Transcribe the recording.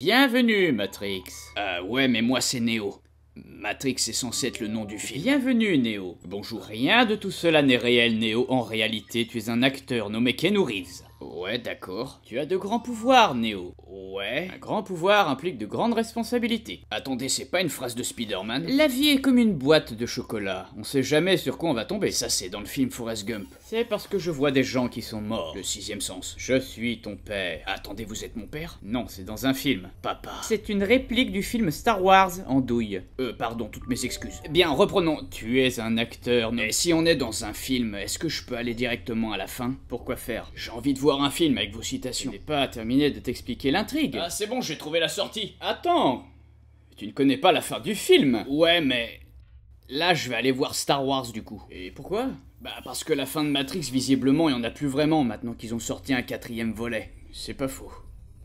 Bienvenue, Matrix. Ah ouais, mais moi c'est Neo. Matrix est censé être le nom du film. Bienvenue, Neo. Bonjour. Rien de tout cela n'est réel, Neo. En réalité, tu es un acteur nommé Keanu Reeves. Ouais, d'accord. Tu as de grands pouvoirs, Neo. Ouais. Un grand pouvoir implique de grandes responsabilités. Attendez, c'est pas une phrase de Spider-Man La vie est comme une boîte de chocolat. On sait jamais sur quoi on va tomber. Ça, c'est dans le film Forrest Gump. C'est parce que je vois des gens qui sont morts. Le sixième sens. Je suis ton père. Attendez, vous êtes mon père Non, c'est dans un film. Papa. C'est une réplique du film Star Wars en douille. Euh, pardon, toutes mes excuses. Bien, reprenons. Tu es un acteur, mais si on est dans un film, est-ce que je peux aller directement à la fin Pourquoi faire J'ai envie de voir un film avec vos citations. Je n'ai pas terminé de t'expliquer l'intérêt ah, c'est bon, j'ai trouvé la sortie. Attends, tu ne connais pas la fin du film. Ouais, mais là, je vais aller voir Star Wars du coup. Et pourquoi Bah parce que la fin de Matrix, visiblement, il n'y en a plus vraiment maintenant qu'ils ont sorti un quatrième volet. C'est pas faux.